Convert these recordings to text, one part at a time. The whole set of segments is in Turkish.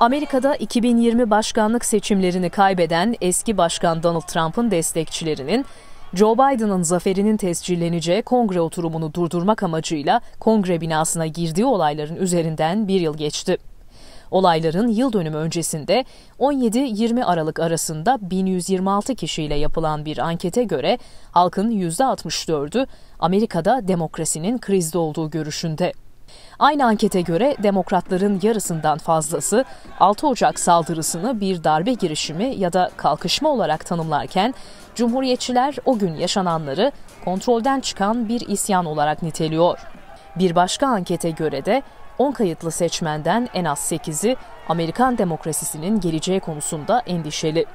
Amerika'da 2020 başkanlık seçimlerini kaybeden eski başkan Donald Trump'ın destekçilerinin Joe Biden'ın zaferinin tescilleneceği kongre oturumunu durdurmak amacıyla kongre binasına girdiği olayların üzerinden bir yıl geçti. Olayların yıl dönümü öncesinde 17-20 Aralık arasında 1126 kişiyle yapılan bir ankete göre halkın %64'ü Amerika'da demokrasinin krizde olduğu görüşünde. Aynı ankete göre demokratların yarısından fazlası 6 Ocak saldırısını bir darbe girişimi ya da kalkışma olarak tanımlarken Cumhuriyetçiler o gün yaşananları kontrolden çıkan bir isyan olarak niteliyor. Bir başka ankete göre de 10 kayıtlı seçmenden en az 8'i Amerikan demokrasisinin geleceği konusunda endişeli.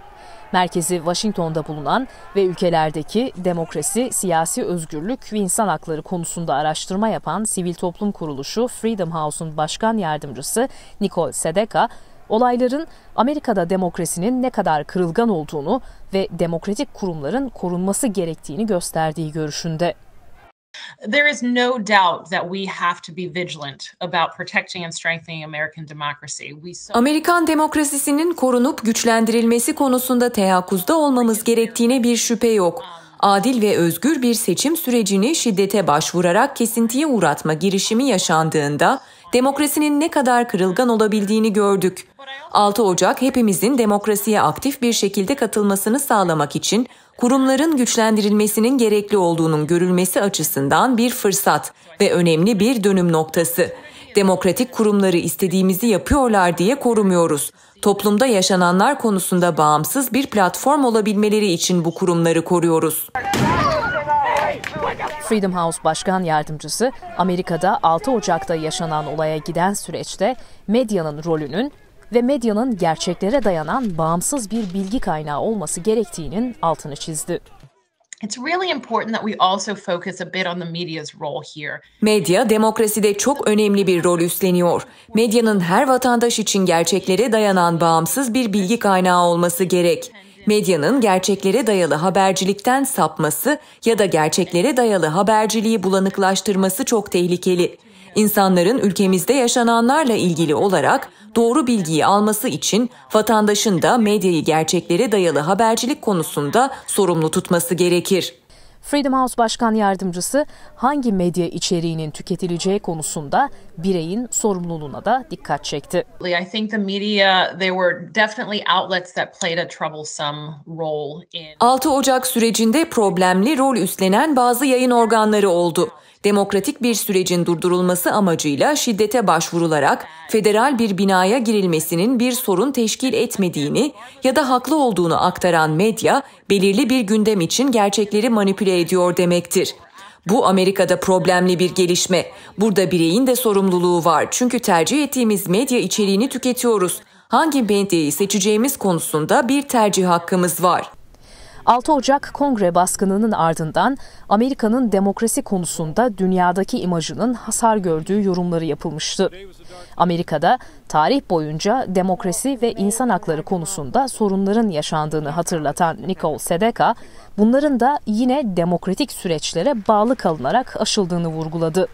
Merkezi Washington'da bulunan ve ülkelerdeki demokrasi, siyasi özgürlük ve insan hakları konusunda araştırma yapan sivil toplum kuruluşu Freedom House'un başkan yardımcısı Nicole Sedeka, olayların Amerika'da demokrasinin ne kadar kırılgan olduğunu ve demokratik kurumların korunması gerektiğini gösterdiği görüşünde. There is no doubt that we have to be vigilant about protecting and strengthening American democracy. We so Amerikan demokrasisinin korunup güçlendirilmesi konusunda teyakkuzda olmamız gerektiğine bir şüphe yok. Adil ve özgür bir seçim sürecini şiddete başvurarak kesintiye uğratma girişimi yaşandığında demokrasinin ne kadar kırılgan olabildiğini gördük. 6 Ocak hepimizin demokrasiye aktif bir şekilde katılmasını sağlamak için kurumların güçlendirilmesinin gerekli olduğunun görülmesi açısından bir fırsat ve önemli bir dönüm noktası. Demokratik kurumları istediğimizi yapıyorlar diye korumuyoruz. Toplumda yaşananlar konusunda bağımsız bir platform olabilmeleri için bu kurumları koruyoruz. Freedom House Başkan Yardımcısı Amerika'da 6 Ocak'ta yaşanan olaya giden süreçte medyanın rolünün ve medyanın gerçeklere dayanan bağımsız bir bilgi kaynağı olması gerektiğinin altını çizdi. Medya demokraside çok önemli bir rol üstleniyor. Medyanın her vatandaş için gerçeklere dayanan bağımsız bir bilgi kaynağı olması gerek medyanın gerçeklere dayalı habercilikten sapması ya da gerçeklere dayalı haberciliği bulanıklaştırması çok tehlikeli. İnsanların ülkemizde yaşananlarla ilgili olarak doğru bilgiyi alması için vatandaşın da medyayı gerçeklere dayalı habercilik konusunda sorumlu tutması gerekir. Freedom House Başkan Yardımcısı hangi medya içeriğinin tüketileceği konusunda bireyin sorumluluğuna da dikkat çekti. Altı Ocak sürecinde problemli rol üstlenen bazı yayın organları oldu demokratik bir sürecin durdurulması amacıyla şiddete başvurularak federal bir binaya girilmesinin bir sorun teşkil etmediğini ya da haklı olduğunu aktaran medya belirli bir gündem için gerçekleri manipüle ediyor demektir. Bu Amerika'da problemli bir gelişme. Burada bireyin de sorumluluğu var. Çünkü tercih ettiğimiz medya içeriğini tüketiyoruz. Hangi medyayı seçeceğimiz konusunda bir tercih hakkımız var. 6 Ocak Kongre baskınının ardından Amerika'nın demokrasi konusunda dünyadaki imajının hasar gördüğü yorumları yapılmıştı. Amerika'da tarih boyunca demokrasi ve insan hakları konusunda sorunların yaşandığını hatırlatan Nicole Sedeka, bunların da yine demokratik süreçlere bağlı kalınarak aşıldığını vurguladı.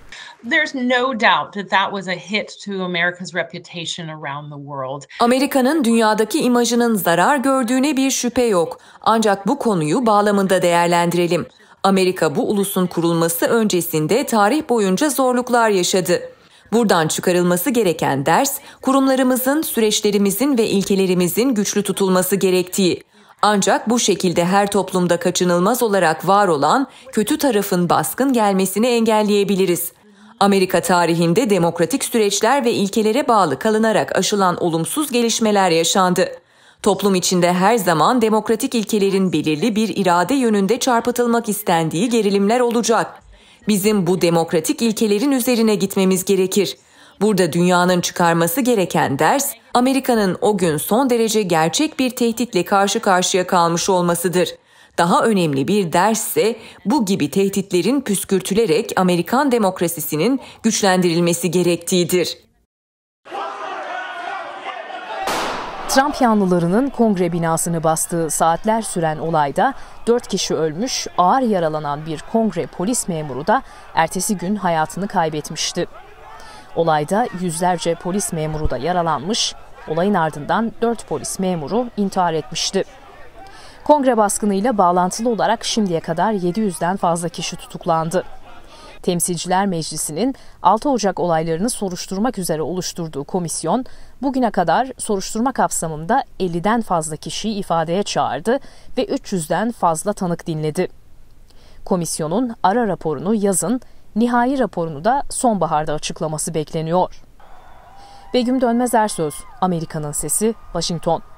Amerika'nın dünyadaki imajının zarar gördüğüne bir şüphe yok. Ancak bu konuyu bağlamında değerlendirelim. Amerika bu ulusun kurulması öncesinde tarih boyunca zorluklar yaşadı. Buradan çıkarılması gereken ders kurumlarımızın, süreçlerimizin ve ilkelerimizin güçlü tutulması gerektiği. Ancak bu şekilde her toplumda kaçınılmaz olarak var olan kötü tarafın baskın gelmesini engelleyebiliriz. Amerika tarihinde demokratik süreçler ve ilkelere bağlı kalınarak aşılan olumsuz gelişmeler yaşandı. Toplum içinde her zaman demokratik ilkelerin belirli bir irade yönünde çarpıtılmak istendiği gerilimler olacak. Bizim bu demokratik ilkelerin üzerine gitmemiz gerekir. Burada dünyanın çıkarması gereken ders Amerika'nın o gün son derece gerçek bir tehditle karşı karşıya kalmış olmasıdır. Daha önemli bir ders ise bu gibi tehditlerin püskürtülerek Amerikan demokrasisinin güçlendirilmesi gerektiğidir. Trump yanlılarının kongre binasını bastığı saatler süren olayda 4 kişi ölmüş, ağır yaralanan bir kongre polis memuru da ertesi gün hayatını kaybetmişti. Olayda yüzlerce polis memuru da yaralanmış, olayın ardından 4 polis memuru intihar etmişti. Kongre baskınıyla bağlantılı olarak şimdiye kadar 700'den fazla kişi tutuklandı. Temsilciler Meclisi'nin 6 Ocak olaylarını soruşturmak üzere oluşturduğu komisyon bugüne kadar soruşturma kapsamında 50'den fazla kişiyi ifadeye çağırdı ve 300'den fazla tanık dinledi. Komisyonun ara raporunu yazın, nihai raporunu da sonbaharda açıklaması bekleniyor. Begüm Dönmez Ersöz, Amerika'nın Sesi, Washington.